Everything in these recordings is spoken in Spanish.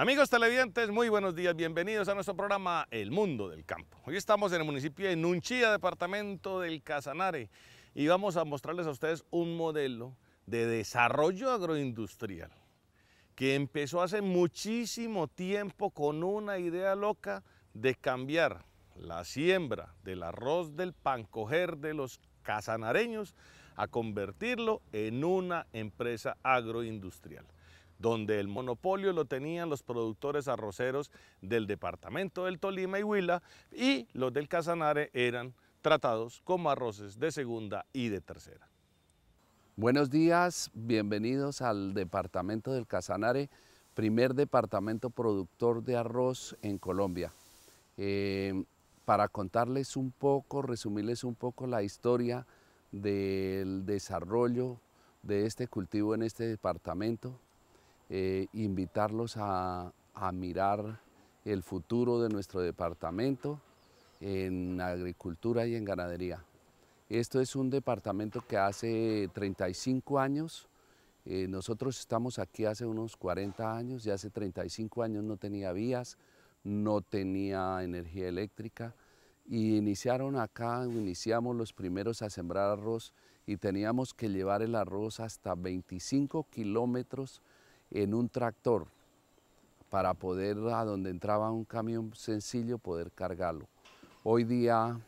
Amigos televidentes, muy buenos días, bienvenidos a nuestro programa El Mundo del Campo. Hoy estamos en el municipio de Nunchía, departamento del Casanare, y vamos a mostrarles a ustedes un modelo de desarrollo agroindustrial que empezó hace muchísimo tiempo con una idea loca de cambiar la siembra del arroz del pancoger de los casanareños a convertirlo en una empresa agroindustrial donde el monopolio lo tenían los productores arroceros del departamento del Tolima y Huila y los del Casanare eran tratados como arroces de segunda y de tercera. Buenos días, bienvenidos al departamento del Casanare, primer departamento productor de arroz en Colombia. Eh, para contarles un poco, resumirles un poco la historia del desarrollo de este cultivo en este departamento, eh, invitarlos a, mirar el futuro de nuestro departamento en agricultura y en ganadería. Esto es un departamento que hace 35 años, eh, nosotros estamos aquí hace unos 40 años Ya hace 35 años no tenía vías, no tenía energía eléctrica y iniciaron acá, iniciamos los primeros a sembrar arroz y teníamos que llevar el arroz hasta 25 kilómetros en un tractor para poder a donde entraba un camión sencillo poder cargarlo. Hoy día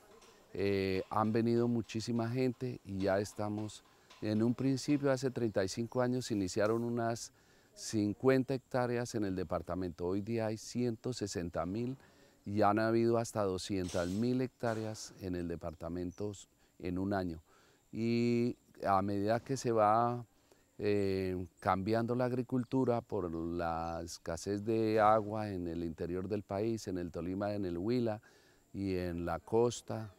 eh, han venido muchísima gente y ya estamos, en un principio hace 35 años iniciaron unas 50 hectáreas en el departamento, hoy día hay 160 mil y han habido hasta 200 mil hectáreas en el departamento en un año. Y a medida que se va eh, cambiando la agricultura por la escasez de agua en el interior del país, en el Tolima, en el Huila y en la costa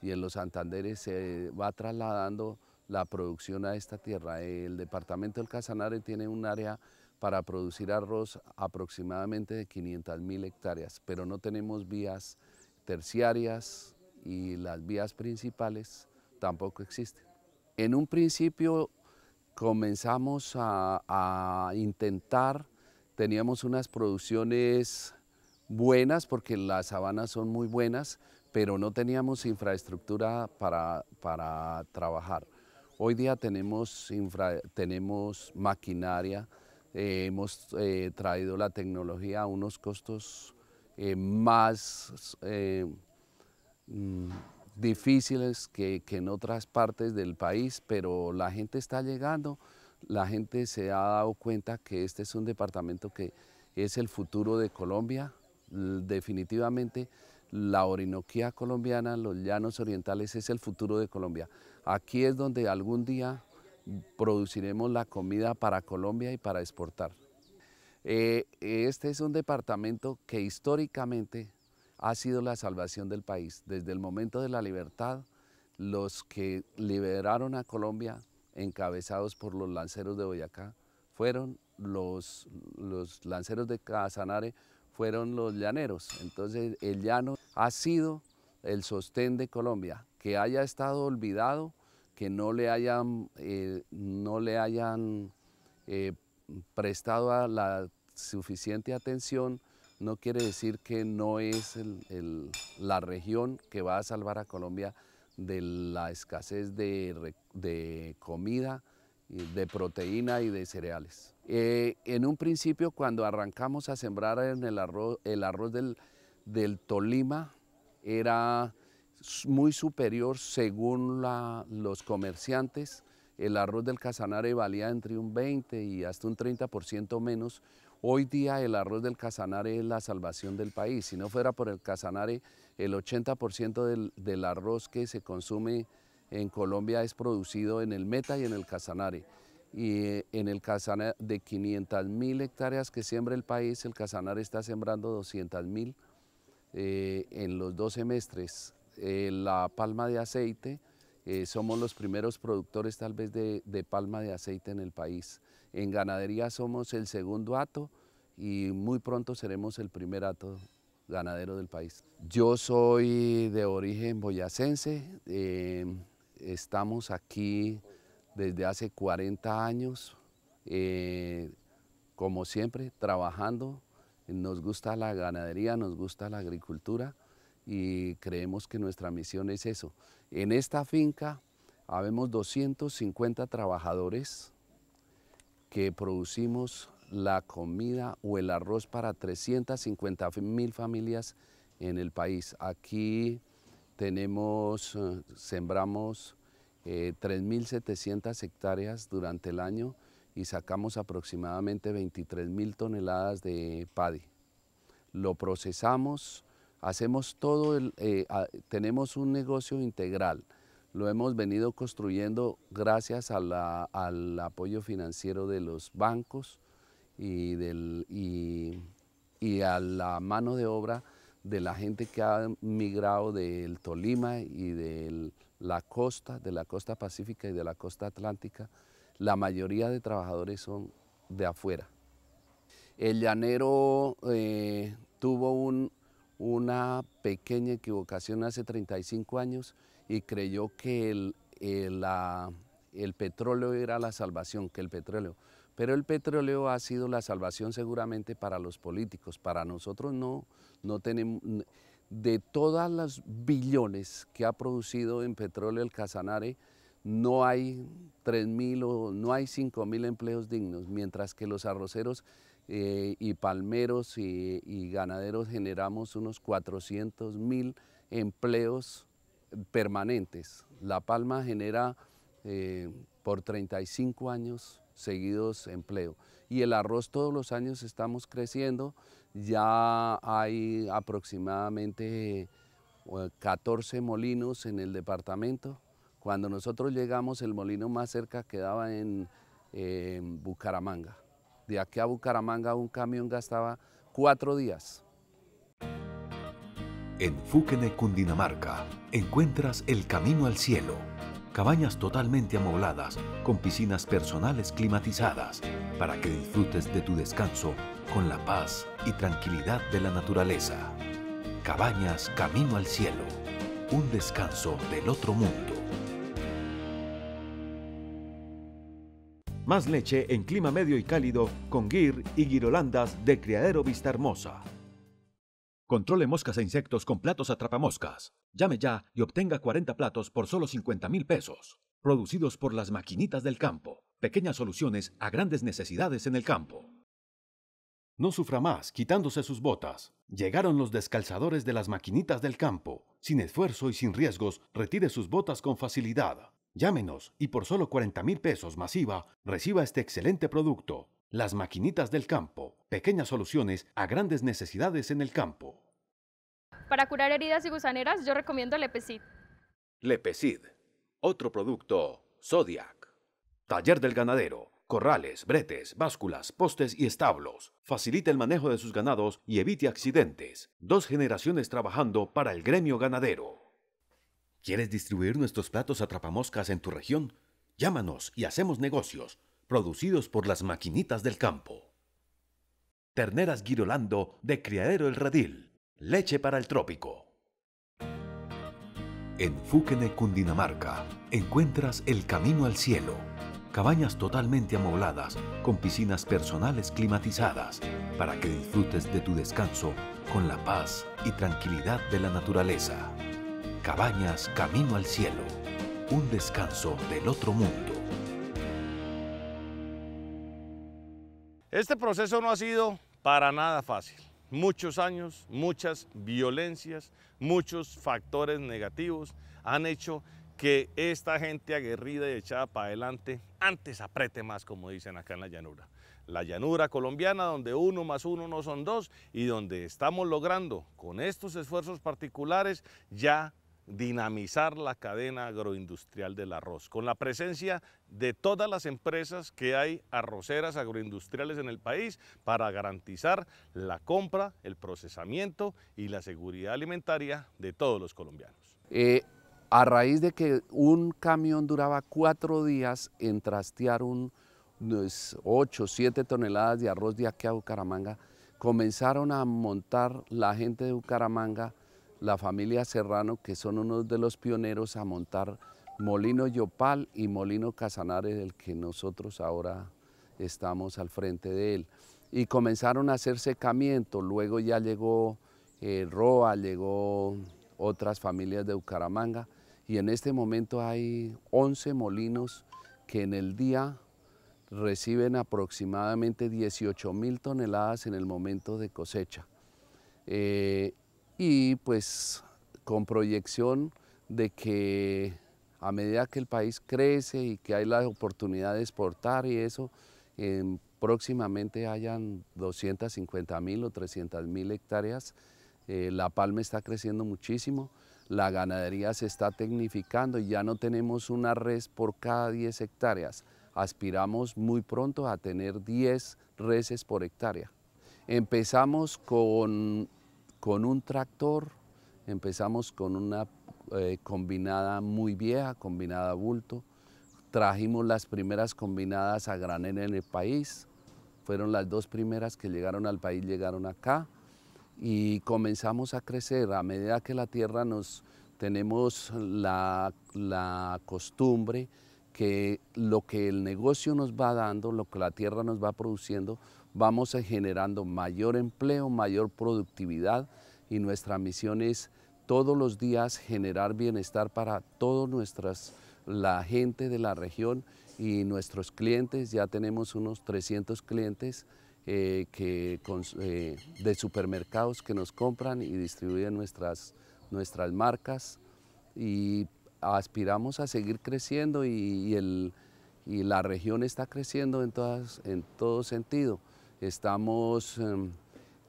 y en los Santanderes se va trasladando la producción a esta tierra. El departamento del Casanare tiene un área para producir arroz aproximadamente de 500.000 hectáreas, pero no tenemos vías terciarias y las vías principales tampoco existen. En un principio comenzamos a, intentar, teníamos unas producciones buenas, porque las sabanas son muy buenas, pero no teníamos infraestructura para, para trabajar. Hoy día tenemos, tenemos maquinaria, eh, hemos eh, traído la tecnología a unos costos eh, más... Mm, difíciles que, que, en otras partes del país, pero la gente está llegando, la gente se ha dado cuenta que este es un departamento que es el futuro de Colombia, definitivamente la Orinoquía colombiana, los llanos orientales es el futuro de Colombia. Aquí es donde algún día produciremos la comida para Colombia y para exportar. Eh, este es un departamento que históricamente ha sido la salvación del país. Desde el momento de la libertad, los que liberaron a Colombia, encabezados por los lanceros de Boyacá, fueron los, los lanceros de Casanare, fueron los llaneros. Entonces el llano ha sido el sostén de Colombia, que haya estado olvidado, que no le hayan, eh, no le hayan eh, prestado la suficiente atención, no quiere decir que no es la región que va a salvar a Colombia de la escasez de, comida, de proteína y de cereales. Eh, en un principio, cuando arrancamos a sembrar el arroz, el arroz del, Tolima era muy superior, según los comerciantes, el arroz del Casanare valía entre un 20 y hasta un 30% menos Hoy día el arroz del Casanare es la salvación del país. Si no fuera por el Casanare, el 80% del, arroz que se consume en Colombia es producido en el Meta y en el Casanare. Y eh, en el Casanare, de 500.000 hectáreas que siembra el país, el Casanare está sembrando 200.000 eh, en los dos semestres. Eh, la palma de aceite, eh, somos los primeros productores tal vez de palma de aceite en el país. En ganadería somos el segundo hato y muy pronto seremos el primer hato ganadero del país. Yo soy de origen boyacense, em, estamos aquí desde hace 40 años, eh, como siempre, trabajando. Nos gusta la ganadería, nos gusta la agricultura y creemos que nuestra misión es eso. En esta finca habemos 250 trabajadores que producimos la comida o el arroz para 350 mil familias en el país. Aquí tenemos, eh, sembramos 3.700 eh, hectáreas durante el año y sacamos aproximadamente 23.000 toneladas de paddy. Lo procesamos, hacemos todo, eh, tenemos un negocio integral lo hemos venido construyendo gracias al apoyo financiero de los bancos y, y, a la mano de obra de la gente que ha migrado del Tolima y de la costa, de la costa pacífica y de la costa atlántica. La mayoría de trabajadores son de afuera. El llanero eh, tuvo una pequeña equivocación hace 35 años y creyó que el, petróleo era la salvación, que el petróleo. Pero el petróleo ha sido la salvación seguramente para los políticos, para nosotros no, no tenemos... De todas las billones que ha producido en petróleo el Casanare, no hay 3.000 o no hay 5.000 empleos dignos, mientras que los arroceros eh, y palmeros y, y, ganaderos generamos unos 400.000 empleos permanentes. La Palma genera eh, por 35 años seguidos empleo. Y el arroz todos los años estamos creciendo, ya hay aproximadamente 14 eh, molinos en el departamento. Cuando nosotros llegamos el molino más cerca quedaba en, en eh, Bucaramanga. De aquí a Bucaramanga un camión gastaba cuatro días en Fúquene, Cundinamarca, encuentras El Camino al Cielo. Cabañas totalmente amobladas, con piscinas personales climatizadas, para que disfrutes de tu descanso con la paz y tranquilidad de la naturaleza. Cabañas Camino al Cielo, un descanso del otro mundo. Más leche en clima medio y cálido con GIR y guirolandas de Criadero Vista Hermosa. Controle moscas e insectos con platos atrapamoscas. Llame ya y obtenga 40 platos por solo 50 mil pesos. Producidos por las maquinitas del campo. Pequeñas soluciones a grandes necesidades en el campo. No sufra más quitándose sus botas. Llegaron los descalzadores de las maquinitas del campo. Sin esfuerzo y sin riesgos, retire sus botas con facilidad. Llámenos y por solo 40 mil pesos masiva, reciba este excelente producto. Las maquinitas del campo, pequeñas soluciones a grandes necesidades en el campo. Para curar heridas y gusaneras, yo recomiendo Lepecid. Lepecid, otro producto, Zodiac. Taller del ganadero, corrales, bretes, básculas, postes y establos. Facilita el manejo de sus ganados y evite accidentes. Dos generaciones trabajando para el gremio ganadero. ¿Quieres distribuir nuestros platos atrapamoscas en tu región? Llámanos y hacemos negocios producidos por las maquinitas del campo. Terneras Girolando de Criadero El Radil, leche para el trópico. En Fúquene, Cundinamarca, encuentras El Camino al Cielo. Cabañas totalmente amobladas, con piscinas personales climatizadas, para que disfrutes de tu descanso con la paz y tranquilidad de la naturaleza. Cabañas Camino al Cielo, un descanso del otro mundo. Este proceso no ha sido para nada fácil. Muchos años, muchas violencias, muchos factores negativos han hecho que esta gente aguerrida y echada para adelante antes apriete más, como dicen acá en la llanura. La llanura colombiana donde uno más uno no son dos y donde estamos logrando con estos esfuerzos particulares ya dinamizar la cadena agroindustrial del arroz, con la presencia de todas las empresas que hay arroceras agroindustriales en el país para garantizar la compra, el procesamiento y la seguridad alimentaria de todos los colombianos. Eh, a raíz de que un camión duraba cuatro días en trastear un, 8, pues, 7 toneladas de arroz de aquí a Bucaramanga, comenzaron a montar la gente de Bucaramanga la familia Serrano, que son unos de los pioneros a montar Molino Yopal y Molino Casanares, del que nosotros ahora estamos al frente de él. Y comenzaron a hacer secamiento, luego ya llegó eh, Roa, llegó otras familias de Bucaramanga, y en este momento hay 11 molinos que en el día reciben aproximadamente 18 mil toneladas en el momento de cosecha. Eh, y pues con proyección de que a medida que el país crece y que hay la oportunidad de exportar y eso, próximamente hayan 250 mil o 300 mil hectáreas. Eh, la palma está creciendo muchísimo, la ganadería se está tecnificando y ya no tenemos una res por cada 10 hectáreas. Aspiramos muy pronto a tener 10 reses por hectárea. Empezamos con con un tractor, empezamos con una eh, combinada muy vieja, combinada bulto, trajimos las primeras combinadas a granel en el país, fueron las dos primeras que llegaron al país, llegaron acá, y comenzamos a crecer. A medida que la tierra nos tenemos la, la, costumbre que lo que el negocio nos va dando, lo que la tierra nos va produciendo, vamos generando mayor empleo, mayor productividad y nuestra misión es todos los días generar bienestar para toda la gente de la región y nuestros clientes. Ya tenemos unos 300 clientes eh, eh, de supermercados que nos compran y distribuyen nuestras, marcas y aspiramos a seguir creciendo y, la región está creciendo en, todas, en todo sentido. Estamos em,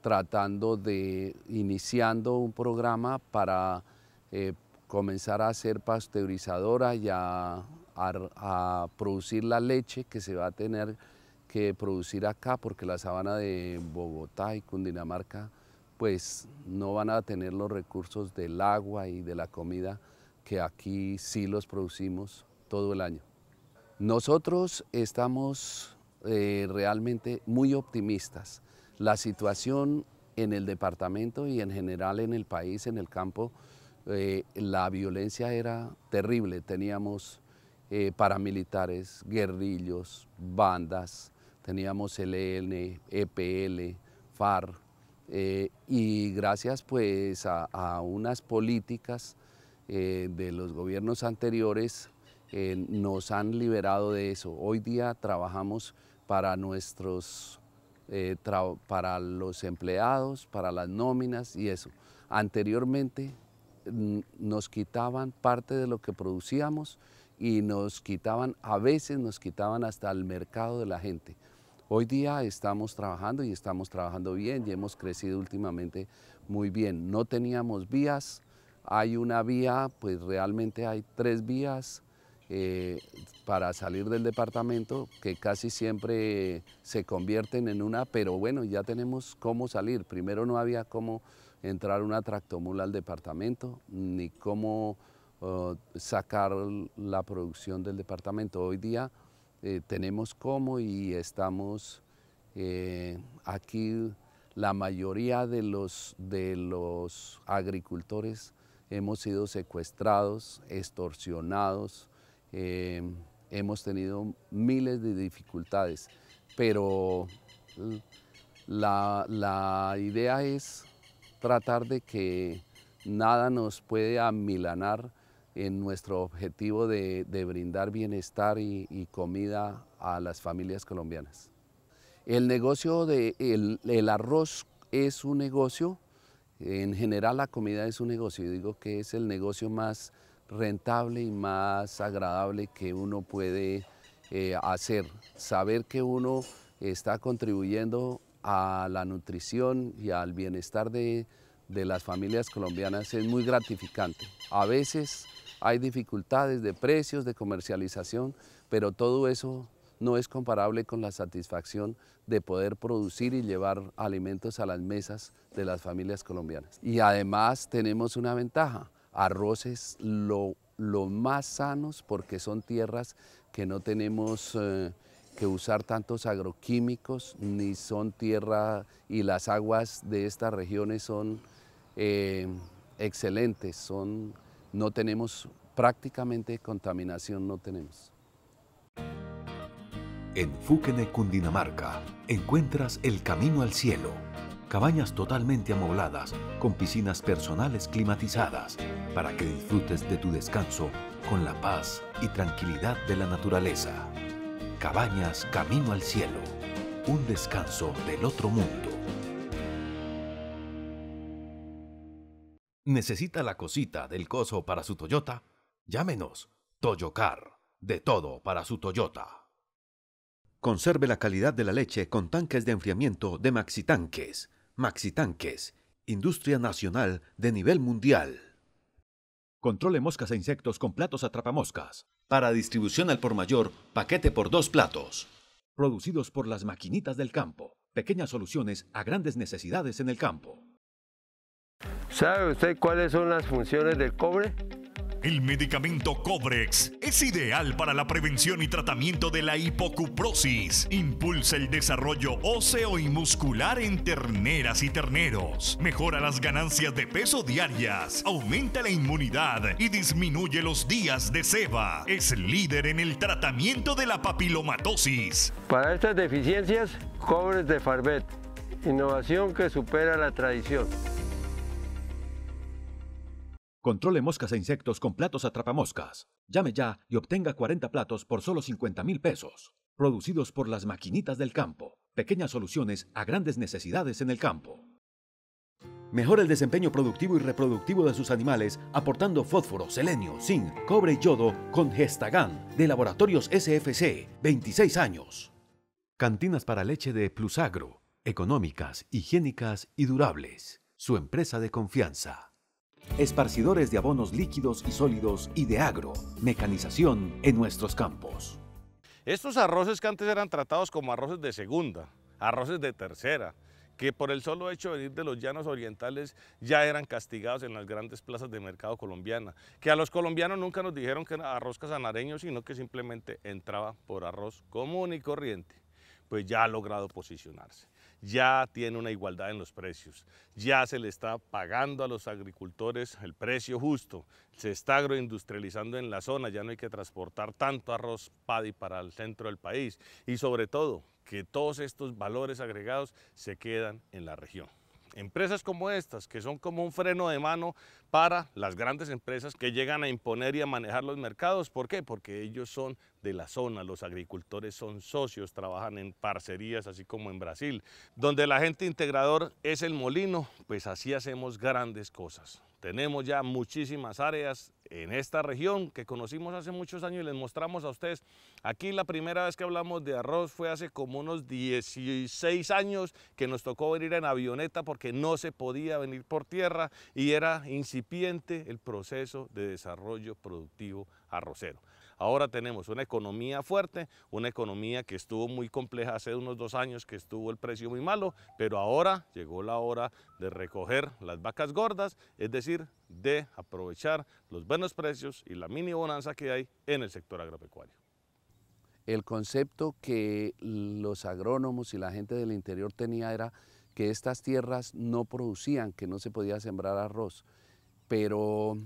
tratando de iniciando un programa para eh, comenzar a hacer pasteurizadora y a, a, producir la leche que se va a tener que producir acá porque la sabana de Bogotá y Cundinamarca pues no van a tener los recursos del agua y de la comida que aquí sí los producimos todo el año. Nosotros estamos eh, realmente muy optimistas. La situación en el departamento y en general en el país, en el campo, eh, la violencia era terrible. Teníamos eh, paramilitares, guerrillos, bandas, teníamos LN, e EPL, FAR y gracias pues a unas políticas de los gobiernos anteriores nos han liberado de eso. Hoy día trabajamos para nuestros, eh, para los empleados, para las nóminas y eso. Anteriormente mm, nos quitaban parte de lo que producíamos y nos quitaban, a veces nos quitaban hasta el mercado de la gente. Hoy día estamos trabajando y estamos trabajando bien y hemos crecido últimamente muy bien. No teníamos vías, hay una vía, pues realmente hay tres vías eh, para salir del departamento, que casi siempre se convierten en una, pero bueno, ya tenemos cómo salir. Primero no había cómo entrar una tractomula al departamento, ni cómo oh, sacar la producción del departamento. Hoy día eh, tenemos cómo y estamos eh, aquí, la mayoría de los agricultores hemos sido secuestrados, extorsionados, eh, hemos tenido miles de dificultades, pero mm, la, la idea es tratar de que nada nos puede amilanar en nuestro objetivo de, de brindar bienestar y, comida a las familias colombianas. El negocio del de el, arroz es un negocio, en general la comida es un negocio, digo que es el negocio más rentable y más agradable que uno puede eh, hacer. Saber que uno está contribuyendo a la nutrición y al bienestar de las familias colombianas es muy gratificante. A veces hay dificultades de precios, de comercialización, pero todo eso no es comparable con la satisfacción de poder producir y llevar alimentos a las mesas de las familias colombianas. Y además tenemos una ventaja, arroces lo, más sanos porque son tierras que no tenemos eh, que usar tantos agroquímicos, ni son tierra y las aguas de estas regiones son eh, excelentes, son, no tenemos prácticamente contaminación, no tenemos. En Fúquene, Cundinamarca, encuentras el camino al cielo cabañas totalmente amobladas, con piscinas personales climatizadas, para que disfrutes de tu descanso con la paz y tranquilidad de la naturaleza. Cabañas Camino al Cielo, un descanso del otro mundo. ¿Necesita la cosita del coso para su Toyota? Llámenos, Toyocar, de todo para su Toyota. Conserve la calidad de la leche con tanques de enfriamiento de Maxi Tanques Maxi Tanques, industria nacional de nivel mundial. Controle moscas e insectos con platos atrapamoscas. Para distribución al por mayor, paquete por dos platos. Producidos por las maquinitas del campo. Pequeñas soluciones a grandes necesidades en el campo. ¿Sabe usted cuáles son las funciones del cobre? El medicamento Cobrex es ideal para la prevención y tratamiento de la hipocuprosis. Impulsa el desarrollo óseo y muscular en terneras y terneros. Mejora las ganancias de peso diarias. Aumenta la inmunidad y disminuye los días de ceba. Es líder en el tratamiento de la papilomatosis. Para estas deficiencias, Cobrex de Farbet, Innovación que supera la tradición. Controle moscas e insectos con platos atrapamoscas. Llame ya y obtenga 40 platos por solo 50 mil pesos. Producidos por las maquinitas del campo. Pequeñas soluciones a grandes necesidades en el campo. Mejora el desempeño productivo y reproductivo de sus animales aportando fósforo, selenio, zinc, cobre y yodo con Gestagan de Laboratorios SFC, 26 años. Cantinas para leche de Plusagro, económicas, higiénicas y durables. Su empresa de confianza esparcidores de abonos líquidos y sólidos y de agro, mecanización en nuestros campos. Estos arroces que antes eran tratados como arroces de segunda, arroces de tercera, que por el solo hecho de venir de los llanos orientales ya eran castigados en las grandes plazas de mercado colombiana, que a los colombianos nunca nos dijeron que era arroz casanareño, sino que simplemente entraba por arroz común y corriente, pues ya ha logrado posicionarse ya tiene una igualdad en los precios, ya se le está pagando a los agricultores el precio justo, se está agroindustrializando en la zona, ya no hay que transportar tanto arroz paddy para el centro del país y sobre todo que todos estos valores agregados se quedan en la región. Empresas como estas, que son como un freno de mano para las grandes empresas que llegan a imponer y a manejar los mercados. ¿Por qué? Porque ellos son de la zona, los agricultores son socios, trabajan en parcerías, así como en Brasil. Donde el agente integrador es el molino, pues así hacemos grandes cosas. Tenemos ya muchísimas áreas en esta región que conocimos hace muchos años y les mostramos a ustedes. Aquí la primera vez que hablamos de arroz fue hace como unos 16 años que nos tocó venir en avioneta porque no se podía venir por tierra y era incipiente el proceso de desarrollo productivo arrocero. Ahora tenemos una economía fuerte, una economía que estuvo muy compleja hace unos dos años, que estuvo el precio muy malo, pero ahora llegó la hora de recoger las vacas gordas, es decir, de aprovechar los buenos precios y la mini bonanza que hay en el sector agropecuario. El concepto que los agrónomos y la gente del interior tenía era que estas tierras no producían, que no se podía sembrar arroz, pero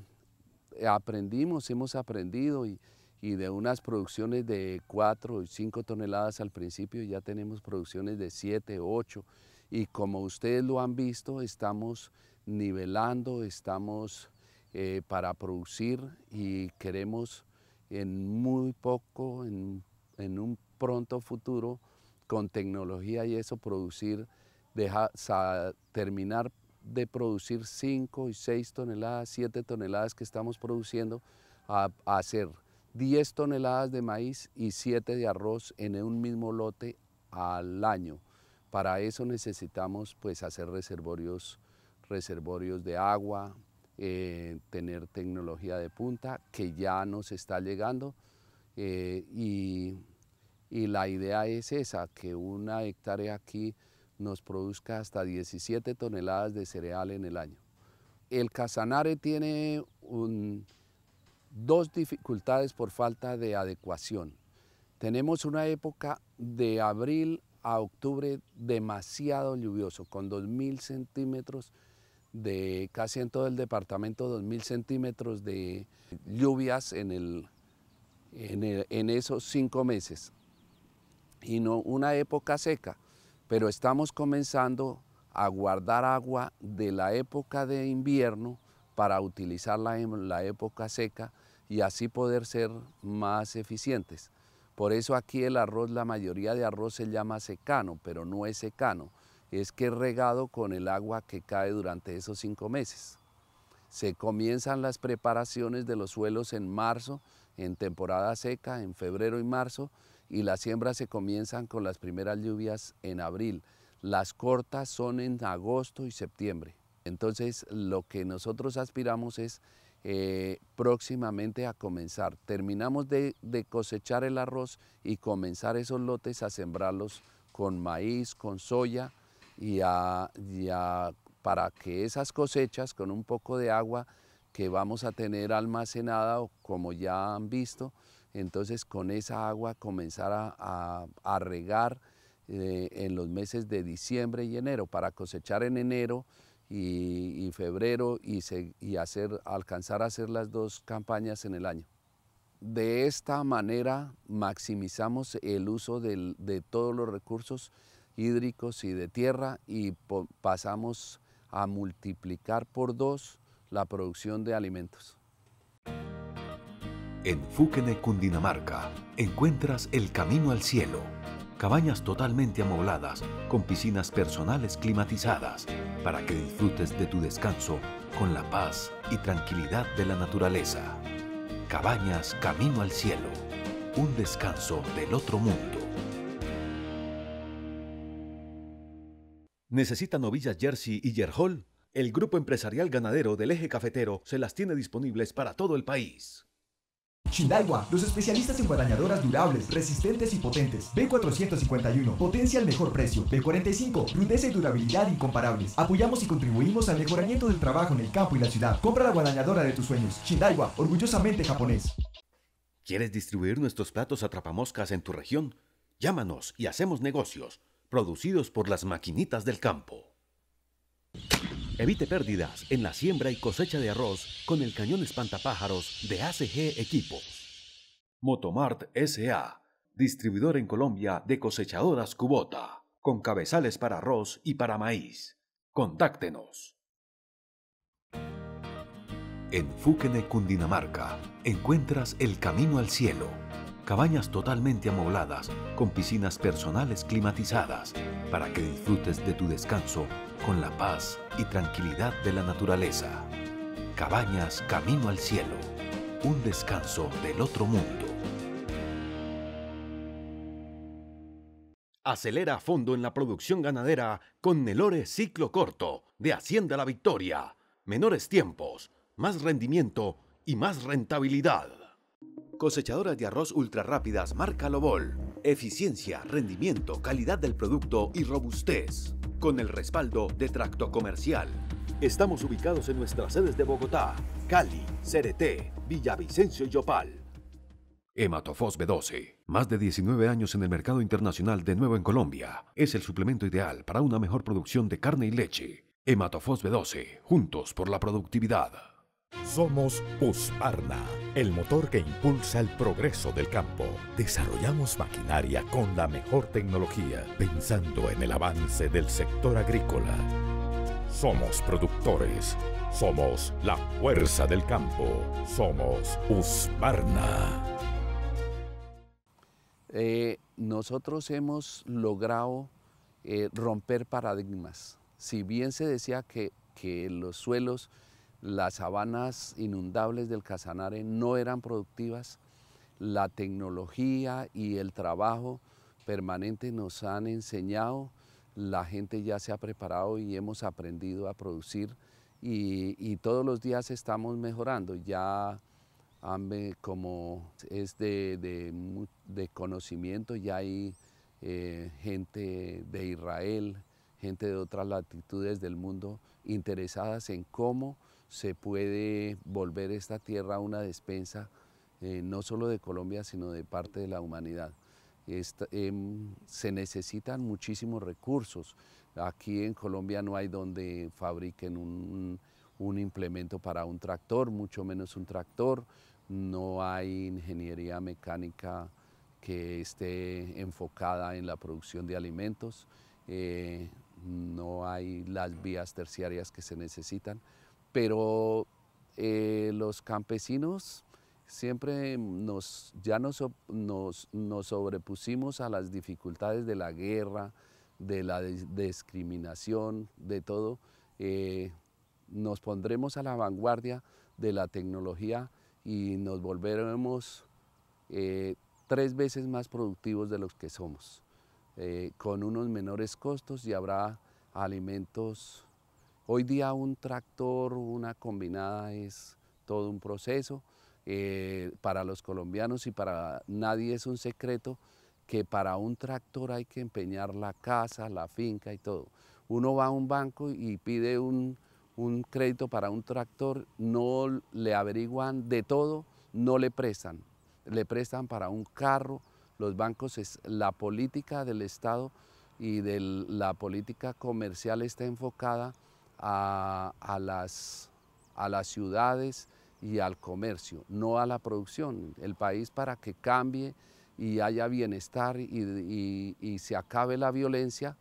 aprendimos, hemos aprendido y, y de unas producciones de 4 y 5 toneladas al principio ya tenemos producciones de 7, 8 y como ustedes lo han visto estamos nivelando, estamos eh, para producir y queremos en muy poco, en, un pronto futuro, con tecnología y eso, producir, deja, terminar de producir 5 y 6 toneladas, 7 toneladas que estamos produciendo, a hacer 10 toneladas de maíz y 7 de arroz en un mismo lote al año. Para eso necesitamos pues, hacer reservorios, reservorios de agua, eh, tener tecnología de punta que ya nos está llegando eh, y, y la idea es esa, que una hectárea aquí nos produzca hasta 17 toneladas de cereal en el año. El Casanare tiene un, dos dificultades por falta de adecuación. Tenemos una época de abril a octubre demasiado lluvioso, con 2.000 centímetros de casi en todo el departamento, 2.000 centímetros de lluvias en, en esos cinco meses. Y no una época seca, pero estamos comenzando a guardar agua de la época de invierno para utilizarla en la época seca y así poder ser más eficientes. Por eso aquí el arroz, la mayoría de arroz se llama secano, pero no es secano, es que es regado con el agua que cae durante esos cinco meses. Se comienzan las preparaciones de los suelos en marzo, en temporada seca, en febrero y marzo, y las siembras se comienzan con las primeras lluvias en abril. Las cortas son en agosto y septiembre. Entonces, lo que nosotros aspiramos es eh, próximamente a comenzar. Terminamos de, cosechar el arroz y comenzar esos lotes a sembrarlos con maíz, con soya y, a, para que esas cosechas con un poco de agua que vamos a tener almacenada, como ya han visto, entonces con esa agua comenzar a, regar eh, en los meses de diciembre y enero para cosechar en enero y, febrero y, hacer, alcanzar a hacer las dos campañas en el año. De esta manera maximizamos el uso de todos los recursos hídricos y de tierra y pasamos a multiplicar por dos la producción de alimentos. En Fúquene, Cundinamarca, encuentras el camino al cielo cabañas totalmente amobladas, con piscinas personales climatizadas, para que disfrutes de tu descanso con la paz y tranquilidad de la naturaleza. Cabañas Camino al Cielo, un descanso del otro mundo. ¿Necesitan ovillas Jersey y Jerhol? El grupo empresarial ganadero del eje cafetero se las tiene disponibles para todo el país. Shindaiwa, los especialistas en guadañadoras durables, resistentes y potentes. B451, potencia al mejor precio. B45, rudeza y durabilidad incomparables. Apoyamos y contribuimos al mejoramiento del trabajo en el campo y la ciudad. Compra la guadañadora de tus sueños. Shindaiwa, orgullosamente japonés. ¿Quieres distribuir nuestros platos atrapamoscas en tu región? Llámanos y hacemos negocios, producidos por las maquinitas del campo. Evite pérdidas en la siembra y cosecha de arroz con el cañón espantapájaros de ACG Equipos. Motomart SA, distribuidor en Colombia de cosechadoras Cubota, con cabezales para arroz y para maíz. Contáctenos. En Fúquene, Cundinamarca, encuentras el camino al cielo cabañas totalmente amobladas, con piscinas personales climatizadas, para que disfrutes de tu descanso con la paz y tranquilidad de la naturaleza. Cabañas Camino al Cielo, un descanso del otro mundo. Acelera a fondo en la producción ganadera con Nelore Ciclo Corto de Hacienda La Victoria. Menores tiempos, más rendimiento y más rentabilidad. Cosechadoras de arroz ultra rápidas marca Lobol. Eficiencia, rendimiento, calidad del producto y robustez. Con el respaldo de Tracto Comercial. Estamos ubicados en nuestras sedes de Bogotá, Cali, Cereté, Villavicencio y Yopal. Hematofos B12. Más de 19 años en el mercado internacional de nuevo en Colombia. Es el suplemento ideal para una mejor producción de carne y leche. Hematofos B12. Juntos por la productividad. Somos USPARNA, el motor que impulsa el progreso del campo. Desarrollamos maquinaria con la mejor tecnología, pensando en el avance del sector agrícola. Somos productores. Somos la fuerza del campo. Somos USPARNA. Eh, nosotros hemos logrado eh, romper paradigmas. Si bien se decía que los suelos las sabanas inundables del Casanare no eran productivas, la tecnología y el trabajo permanente nos han enseñado, la gente ya se ha preparado y hemos aprendido a producir y, todos los días estamos mejorando. Ya como es de, conocimiento, ya hay eh, gente de Israel, gente de otras latitudes del mundo interesadas en cómo se puede volver esta tierra una despensa eh, no solo de Colombia, sino de parte de la humanidad. Em, se necesitan muchísimos recursos. Aquí en Colombia no hay donde fabriquen un, implemento para un tractor, mucho menos un tractor. No hay ingeniería mecánica que esté enfocada en la producción de alimentos. Eh, no hay las vías terciarias que se necesitan pero eh, los campesinos siempre nos, ya nos, sobrepusimos a las dificultades de la guerra, de la discriminación, de todo. Eh, nos pondremos a la vanguardia de la tecnología y nos volveremos eh, tres veces más productivos de los que somos, con unos menores costos y habrá alimentos Hoy día un tractor, una combinada es todo un proceso. Eh, para los colombianos y para nadie es un secreto que para un tractor hay que empeñar la casa, la finca y todo. Uno va a un banco y pide un, un crédito para un tractor, no le averiguan de todo, no le prestan. Le prestan para un carro, los bancos, es, la política del Estado y de la política comercial está enfocada a, las, a las ciudades y al comercio, no a la producción. El país para que cambie y haya bienestar y, se acabe la violencia,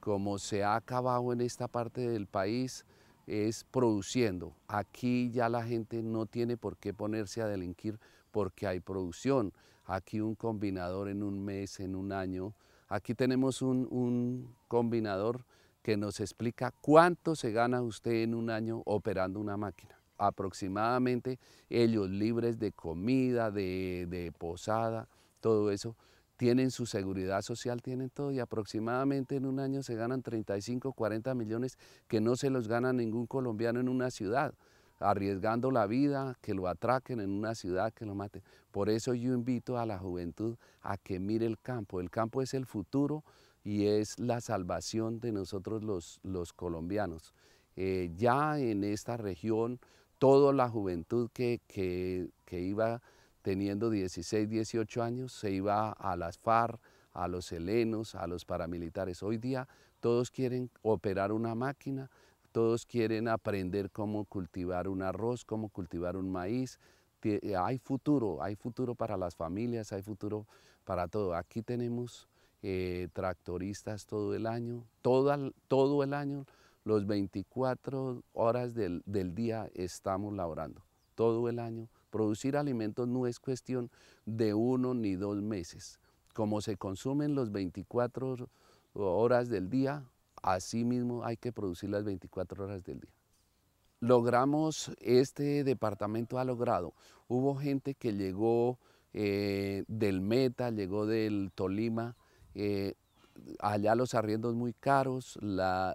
como se ha acabado en esta parte del país, es produciendo. Aquí ya la gente no tiene por qué ponerse a delinquir porque hay producción. Aquí un combinador en un mes, en un año. Aquí tenemos un combinador que nos explica cuánto se gana usted en un año operando una máquina. Aproximadamente ellos libres de comida, de, de posada, todo eso, tienen su seguridad social, tienen todo y aproximadamente en un año se ganan 35, 40 millones que no se los gana ningún colombiano en una ciudad arriesgando la vida, que lo atraquen en una ciudad, que lo maten. Por eso yo invito a la juventud a que mire el campo. El campo es el futuro y es la salvación de nosotros los, colombianos. Eh, ya en esta región, toda la juventud que, que, iba teniendo 16, 18 años se iba a las FARC, a los helenos, a los paramilitares. Hoy día todos quieren operar una máquina, todos quieren aprender cómo cultivar un arroz, cómo cultivar un maíz. Eh, hay futuro, hay futuro para las familias, hay futuro para todo. Aquí tenemos eh, tractoristas todo el año, todo, todo el año, los 24 horas del, día estamos laborando, todo el año. Producir alimentos no es cuestión de uno ni dos meses. Como se consumen los 24 horas del día, así mismo hay que producir las 24 horas del día logramos, este departamento ha logrado. Hubo gente que llegó eh, del Meta, llegó del Tolima, eh, allá los arriendos muy caros,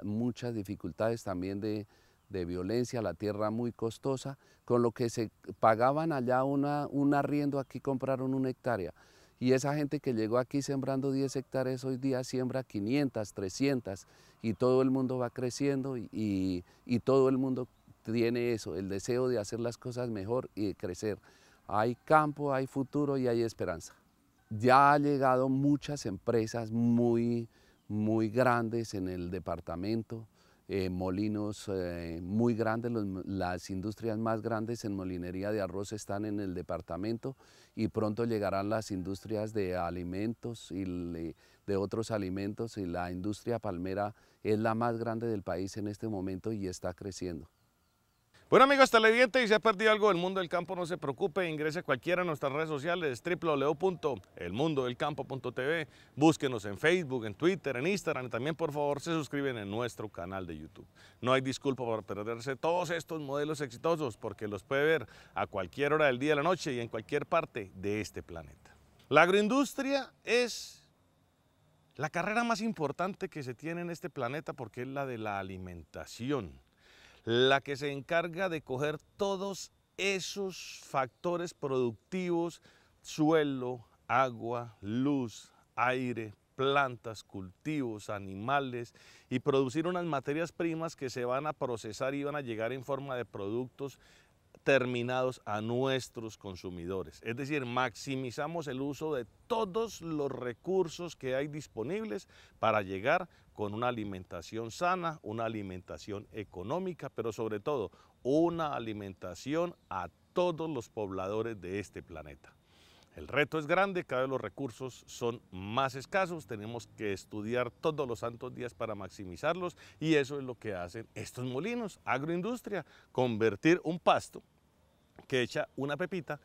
muchas dificultades también de, violencia, la tierra muy costosa, con lo que se pagaban allá una, un arriendo, aquí compraron una hectárea. Y esa gente que llegó aquí sembrando 10 hectáreas hoy día siembra 500, 300 y todo el mundo va creciendo y, y todo el mundo tiene eso, el deseo de hacer las cosas mejor y de crecer. Hay campo, hay futuro y hay esperanza ya ha llegado muchas empresas muy, muy grandes en el departamento, eh, molinos eh, muy grandes, las industrias más grandes en molinería de arroz están en el departamento y pronto llegarán las industrias de alimentos y de otros alimentos y la industria palmera es la más grande del país en este momento y está creciendo. Bueno amigos y si se ha perdido algo del mundo del campo, no se preocupe, ingrese cualquiera a nuestras redes sociales, www.elmundodelcampo.tv, búsquenos en Facebook, en Twitter, en Instagram y también por favor se suscriben en nuestro canal de YouTube. No hay disculpa por perderse todos estos modelos exitosos porque los puede ver a cualquier hora del día y de la noche y en cualquier parte de este planeta. La agroindustria es la carrera más importante que se tiene en este planeta porque es la de la alimentación la que se encarga de coger todos esos factores productivos, suelo, agua, luz, aire, plantas, cultivos, animales y producir unas materias primas que se van a procesar y van a llegar en forma de productos terminados a nuestros consumidores. Es decir, maximizamos el uso de todos los recursos que hay disponibles para llegar con una alimentación sana, una alimentación económica, pero sobre todo una alimentación a todos los pobladores de este planeta. El reto es grande, cada vez los recursos son más escasos, tenemos que estudiar todos los santos días para maximizarlos y eso es lo que hacen estos molinos, agroindustria, convertir un pasto que echa una pepita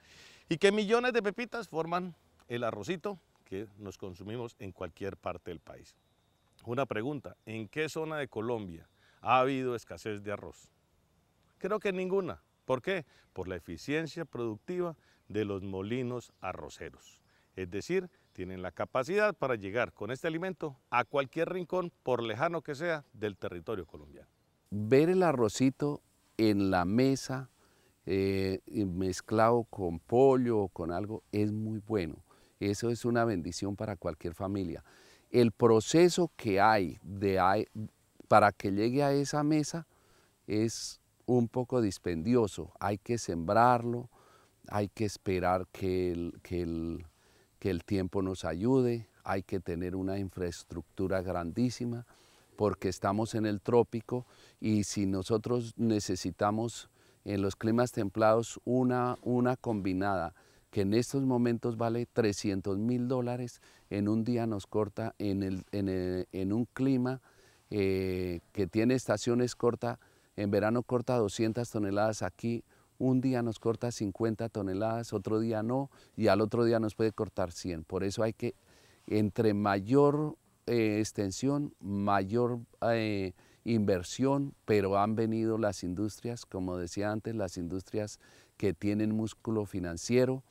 y que millones de pepitas forman el arrocito que nos consumimos en cualquier parte del país. Una pregunta, ¿en qué zona de Colombia ha habido escasez de arroz? Creo que ninguna. ¿Por qué? Por la eficiencia productiva de los molinos arroceros. Es decir, tienen la capacidad para llegar con este alimento a cualquier rincón, por lejano que sea, del territorio colombiano. Ver el arrocito en la mesa eh, mezclado con pollo o con algo es muy bueno. Eso es una bendición para cualquier familia el proceso que hay, de, para que llegue a esa mesa es un poco dispendioso. Hay que sembrarlo, hay que esperar que el, que el, tiempo nos ayude, hay que tener una infraestructura grandísima porque estamos en el trópico y si nosotros necesitamos en los climas templados una combinada que en estos momentos vale 300 mil dólares, en un día nos corta en, eh, un clima eh, que tiene estaciones cortas, en verano corta 200 toneladas, aquí un día nos corta 50 toneladas, otro día no, y al otro día nos puede cortar 100. Por eso hay que, entre mayor eh, extensión, mayor inversión, pero han venido las industrias, como decía antes, las industrias que tienen músculo financiero,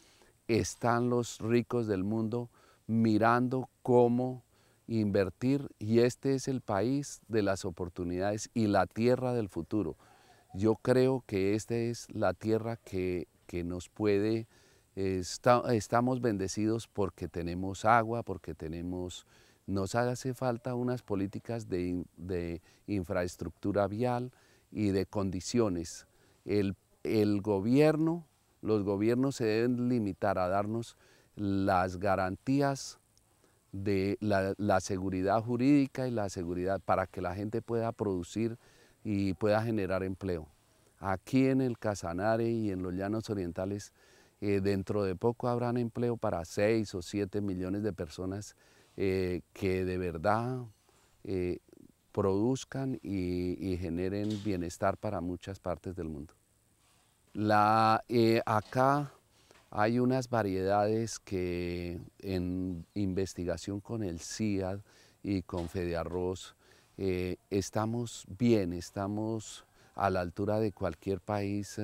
están los ricos del mundo mirando cómo invertir y este es el país de las oportunidades y la tierra del futuro. Yo creo que esta es la tierra que, nos puede, estamos bendecidos porque tenemos agua, porque tenemos, nos hace falta unas políticas de, infraestructura vial y de condiciones. el gobierno los gobiernos se deben limitar a darnos las garantías de la, seguridad jurídica y la seguridad para que la gente pueda producir y pueda generar empleo. Aquí en el Casanare y en los Llanos Orientales, eh, dentro de poco habrán empleo para 6 o 7 millones de personas eh, que de verdad eh, produzcan y generen bienestar para muchas partes del mundo. La, eh, acá hay unas variedades que en investigación con el CIAD y con Fede Arroz eh, estamos bien, estamos a la altura de cualquier país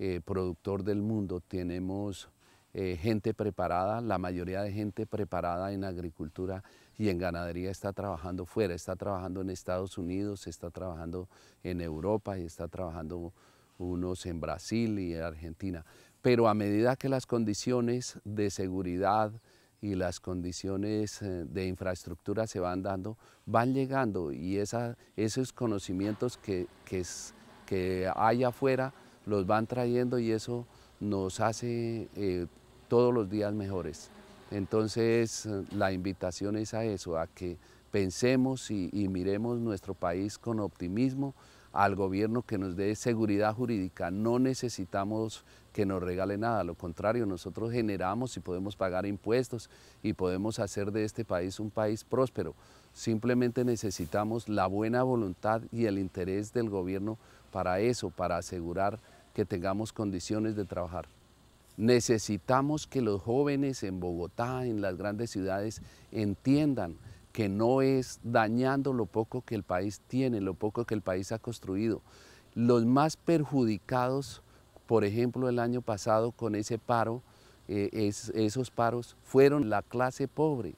eh, productor del mundo. Tenemos gente preparada, la mayoría de gente preparada en agricultura y en ganadería está trabajando fuera, está trabajando en Estados Unidos, está trabajando en Europa y está trabajando unos en Brasil y en Argentina. Pero a medida que las condiciones de seguridad y las condiciones eh, de infraestructura se van dando, van llegando y esos conocimientos que, que, hay afuera los van trayendo y eso nos hace eh, todos los días mejores. Entonces la invitación es a eso, a que pensemos y miremos nuestro país con optimismo, al gobierno que nos dé seguridad jurídica. No necesitamos que nos regale nada, lo contrario, nosotros generamos y podemos pagar impuestos y podemos hacer de este país un país próspero. Simplemente necesitamos la buena voluntad y el interés del gobierno para eso, para asegurar que tengamos condiciones de trabajar. Necesitamos que los jóvenes en Bogotá, en las grandes ciudades, entiendan que no es dañando lo poco que el país tiene, lo poco que el país ha construido. Los más perjudicados, por ejemplo, el año pasado con ese paro, eh, esos paros fueron la clase pobre.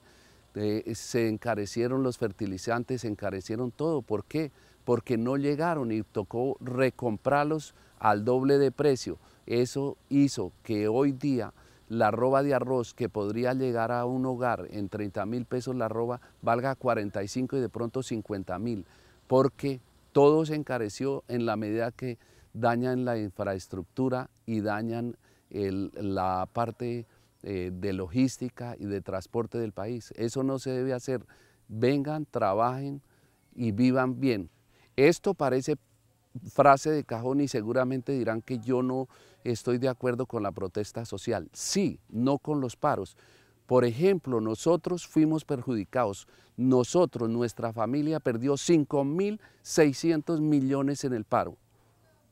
Eh, se encarecieron los fertilizantes, se encarecieron todo. ¿Por qué? Porque no llegaron y tocó recomprarlos al doble de precio. Eso hizo que hoy día la roba de arroz que podría llegar a un hogar en 30 mil pesos la roba valga 45 y de pronto 50 mil, porque todo se encareció en la medida que dañan la infraestructura y dañan la parte eh, de logística y de transporte del país. Eso no se debe hacer. Vengan, trabajen y vivan bien. Esto parece frase de cajón y seguramente dirán que yo no estoy de acuerdo con la protesta social, sí, no con los paros. Por ejemplo, nosotros fuimos perjudicados, nosotros, nuestra familia perdió 5.600 millones en el paro.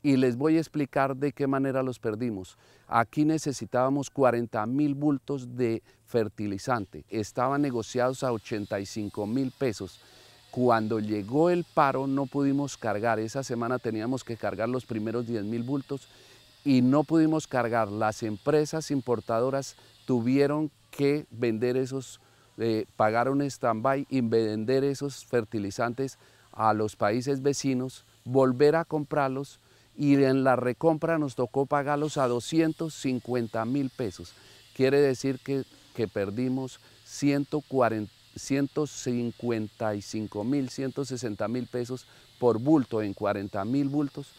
Y les voy a explicar de qué manera los perdimos. Aquí necesitábamos 40 mil bultos de fertilizante. Estaban negociados a 85 mil pesos. Cuando llegó el paro no pudimos cargar, esa semana teníamos que cargar los primeros 10 mil bultos y no pudimos cargar. Las empresas importadoras tuvieron que vender esos, eh, pagar un stand-by y vender esos fertilizantes a los países vecinos, volver a comprarlos y en la recompra nos tocó pagarlos a 250 mil pesos. Quiere decir que, perdimos 140, 155 mil, 160 mil pesos por bulto en 40 mil bultos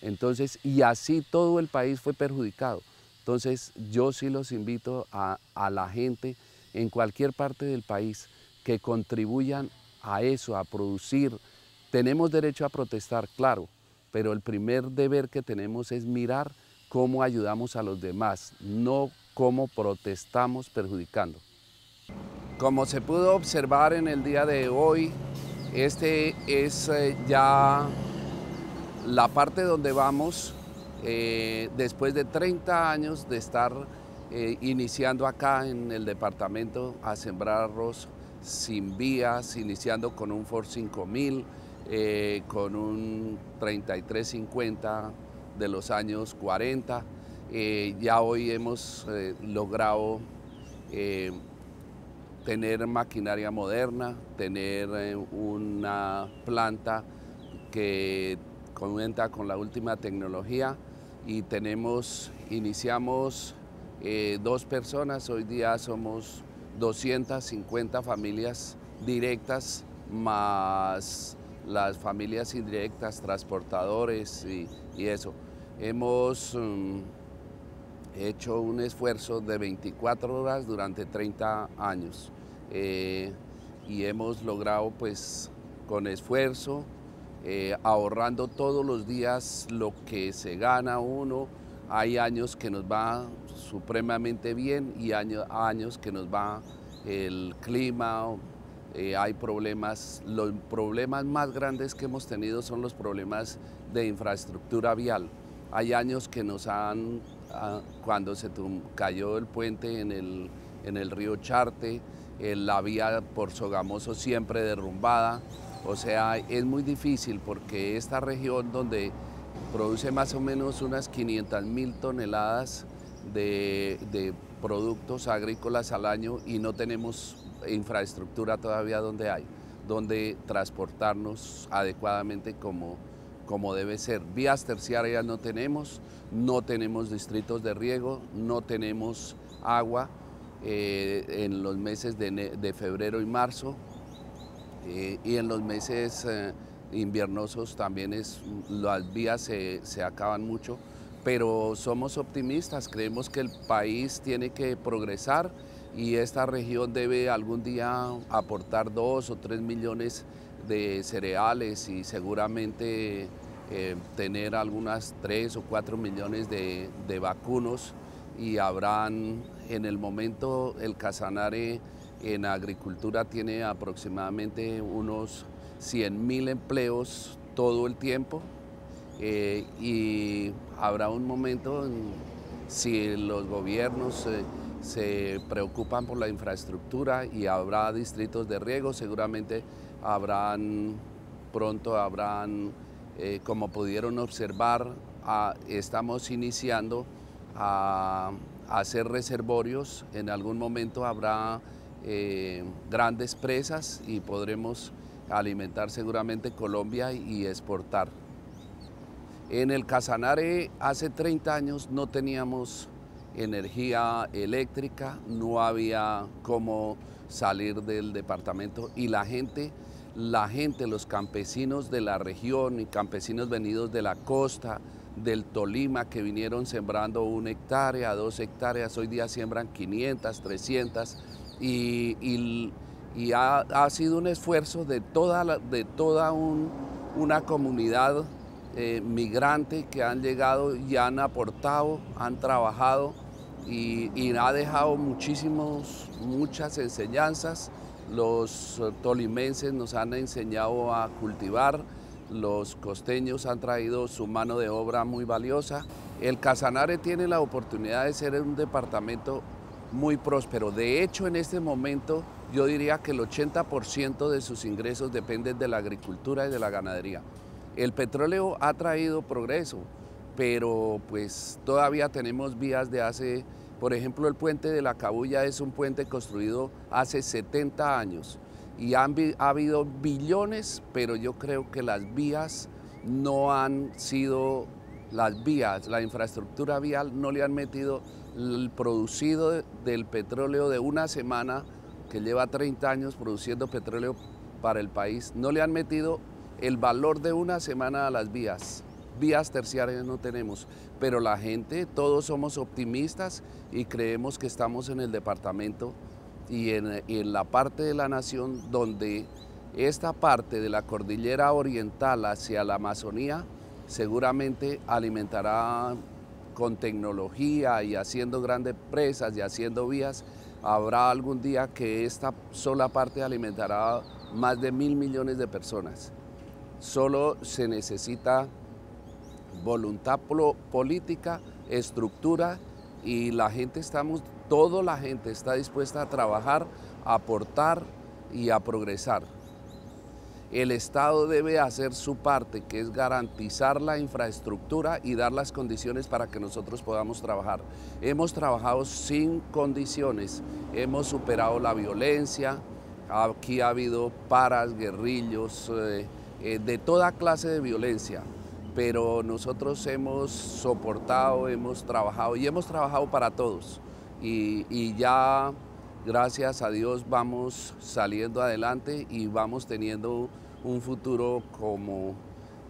entonces, y así todo el país fue perjudicado. Entonces, yo sí los invito a, a la gente en cualquier parte del país que contribuyan a eso, a producir. Tenemos derecho a protestar, claro, pero el primer deber que tenemos es mirar cómo ayudamos a los demás, no cómo protestamos perjudicando. Como se pudo observar en el día de hoy, este es eh, ya la parte donde vamos eh, después de 30 años de estar eh, iniciando acá en el departamento a sembrar arroz sin vías, iniciando con un Ford 5000, eh, con un 3350 de los años 40. ya hoy hemos logrado tener maquinaria moderna, tener una planta que cuenta con la última tecnología y tenemos, iniciamos eh, dos personas, hoy día somos 250 familias directas más las familias indirectas, transportadores y, eso. Hemos mm, hecho un esfuerzo de 24 horas durante 30 años eh, y hemos logrado pues con esfuerzo, eh, ahorrando todos los días lo que se gana uno. Hay años que nos va supremamente bien y años que nos va el clima, eh, hay problemas, los problemas más grandes que hemos tenido son los problemas de infraestructura vial. Hay años que nos han, ah, cuando se cayó el puente en el, en el río Charte, eh, la vía por Sogamoso siempre derrumbada, o sea, es muy difícil porque esta región donde produce más o menos unas 500 mil toneladas de, productos agrícolas al año y no tenemos infraestructura todavía donde hay, donde transportarnos adecuadamente como, debe ser. Vías terciarias no tenemos, no tenemos distritos de riego, no tenemos agua eh, en los meses de febrero y marzo, eh, y en los meses eh, inviernosos también es, las vías se, se, acaban mucho, pero somos optimistas, creemos que el país tiene que progresar y esta región debe algún día aportar dos o tres millones de cereales y seguramente eh, tener algunas tres o cuatro millones de, de vacunos y habrán en el momento el Casanare en agricultura tiene aproximadamente unos 100.000 empleos todo el tiempo eh, y habrá un momento si los gobiernos se preocupan por la infraestructura y habrá distritos de riego, seguramente habrán pronto habrán, eh, como pudieron observar, estamos iniciando a hacer reservorios, en algún momento habrá eh, grandes presas y podremos alimentar seguramente Colombia y exportar. En el Casanare hace 30 años no teníamos energía eléctrica, no había cómo salir del departamento y la gente, la gente, los campesinos de la región y campesinos venidos de la costa, del Tolima, que vinieron sembrando una hectárea, dos hectáreas, hoy día siembran 500, 300, y, ha, sido un esfuerzo de toda, de toda una comunidad eh, migrante que han llegado y han aportado, han trabajado y, y ha dejado muchísimos, muchas enseñanzas. Los tolimenses nos han enseñado a cultivar, los costeños han traído su mano de obra muy valiosa. El Casanare tiene la oportunidad de ser un departamento muy próspero. De hecho, en este momento yo diría que el 80% de sus ingresos dependen de la agricultura y de la ganadería. El petróleo ha traído progreso, pero pues todavía tenemos vías de hace, por ejemplo, el puente de la Cabulla es un puente construido hace 70 años y han, ha habido billones, pero yo creo que las vías no han sido las vías, la infraestructura vial no le han metido el producido del petróleo de una semana que lleva 30 años produciendo petróleo para el país, no le han metido el valor de una semana a las vías. Vías terciarias no tenemos, pero la gente, todos somos optimistas y creemos que estamos en el departamento y en, y en la parte de la nación donde esta parte de la cordillera oriental hacia la Amazonía seguramente alimentará con tecnología y haciendo grandes presas y haciendo vías, habrá algún día que esta sola parte alimentará más de mil millones de personas. Solo se necesita voluntad política, estructura y la gente estamos, toda la gente está dispuesta a trabajar, a aportar y a progresar el Estado debe hacer su parte, que es garantizar la infraestructura y dar las condiciones para que nosotros podamos trabajar. Hemos trabajado sin condiciones, hemos superado la violencia, aquí ha habido paras, guerrillos, eh, eh, de toda clase de violencia, pero nosotros hemos soportado, hemos trabajado y hemos trabajado para todos. y ya gracias a Dios vamos saliendo adelante y vamos teniendo un futuro como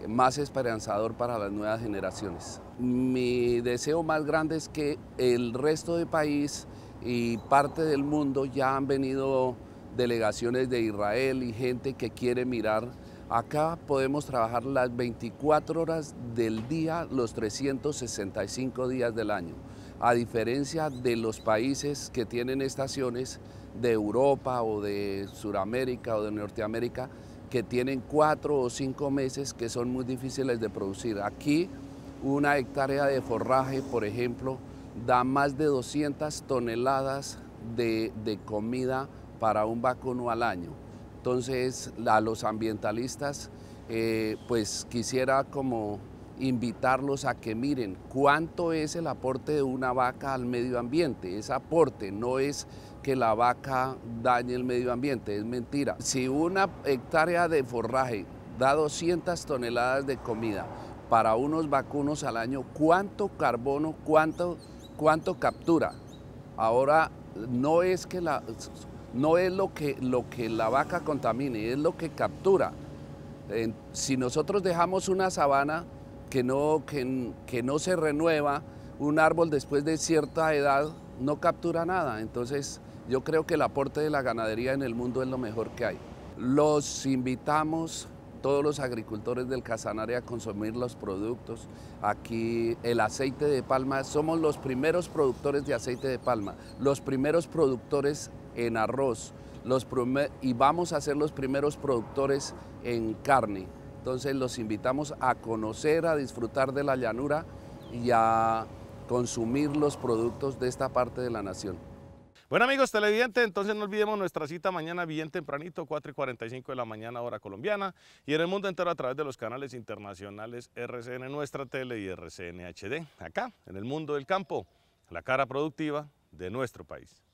más esperanzador para las nuevas generaciones. Mi deseo más grande es que el resto del país y parte del mundo ya han venido delegaciones de Israel y gente que quiere mirar. Acá podemos trabajar las 24 horas del día, los 365 días del año a diferencia de los países que tienen estaciones de Europa o de Sudamérica o de Norteamérica, que tienen cuatro o cinco meses que son muy difíciles de producir. Aquí una hectárea de forraje, por ejemplo, da más de 200 toneladas de, comida para un vacuno al año. Entonces, a los ambientalistas, eh, pues quisiera como invitarlos a que miren cuánto es el aporte de una vaca al medio ambiente. Ese aporte no es que la vaca dañe el medio ambiente, es mentira. Si una hectárea de forraje da 200 toneladas de comida para unos vacunos al año, ¿cuánto carbono, cuánto, cuánto captura? Ahora no es que la no es lo que, lo que la vaca contamine, es lo que captura. si nosotros dejamos una sabana que no, que, no se renueva, un árbol después de cierta edad no captura nada. Entonces yo creo que el aporte de la ganadería en el mundo es lo mejor que hay. Los invitamos todos los agricultores del Casanare a consumir los productos. Aquí el aceite de palma, somos los primeros productores de aceite de palma, los primeros productores en arroz los y vamos a ser los primeros productores en carne. Entonces los invitamos a conocer, a disfrutar de la llanura y a consumir los productos de esta parte de la nación. Bueno amigos televidentes, entonces no olvidemos nuestra cita mañana bien tempranito, 4 y 45 de la mañana hora colombiana y en el mundo entero a través de los canales internacionales RCN Nuestra Tele y RCN HD, acá en el mundo del campo, la cara productiva de nuestro país.